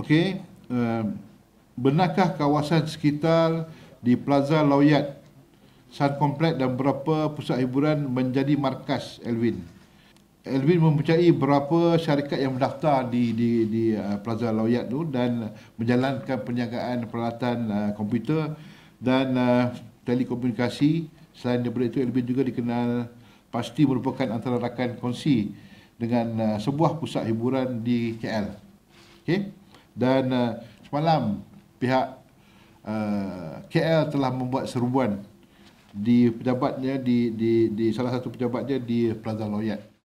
Okey, uh, benarkah kawasan sekitar di Plaza Lawyat Sun Complex dan berapa pusat hiburan menjadi markas Elvin? Elvin mempercayai berapa syarikat yang mendaftar di di di uh, Plaza Lawyat tu dan menjalankan penjagaan peralatan uh, komputer dan uh, telekomunikasi. Selain daripada itu Elvin juga dikenal pasti merupakan antara rakan kongsi dengan uh, sebuah pusat hiburan di KL. Okey. Dan uh, semalam pihak uh, eh, KL telah membuat serbuan di pejabatnya di di di salah satu pejabatnya di Plaza Loyang.